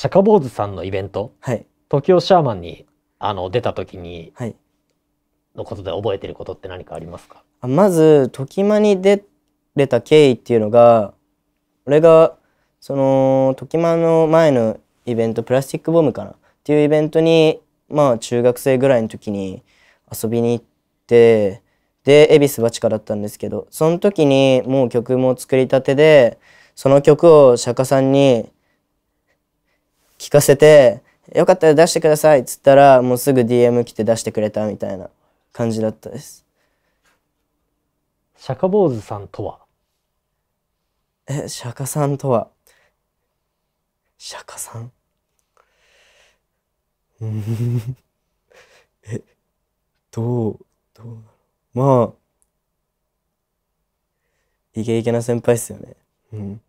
釈迦坊主さんのイベント、はい、東京シャーマンにあの出た時に、のことで覚えてることって何かありますかまず「ときま」に出れた経緯っていうのが俺がその「時間の前のイベント「プラスチックボム」かなっていうイベントにまあ中学生ぐらいの時に遊びに行ってで恵比寿バチカだったんですけどその時にもう曲も作りたてでその曲を釈迦さんに聞かせて、よかったら出してくださいっつったら、もうすぐ DM 来て出してくれたみたいな感じだったです。釈迦坊主さんとはえ、釈迦さんとは釈迦さん え、どう、どうまあ、イケイケな先輩っすよね。うん。